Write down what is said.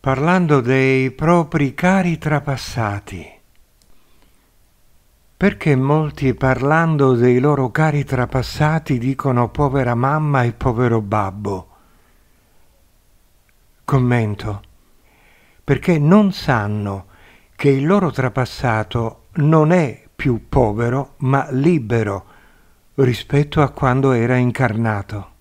parlando dei propri cari trapassati. Perché molti parlando dei loro cari trapassati dicono povera mamma e povero babbo? Commento. Perché non sanno che il loro trapassato non è più povero ma libero rispetto a quando era incarnato.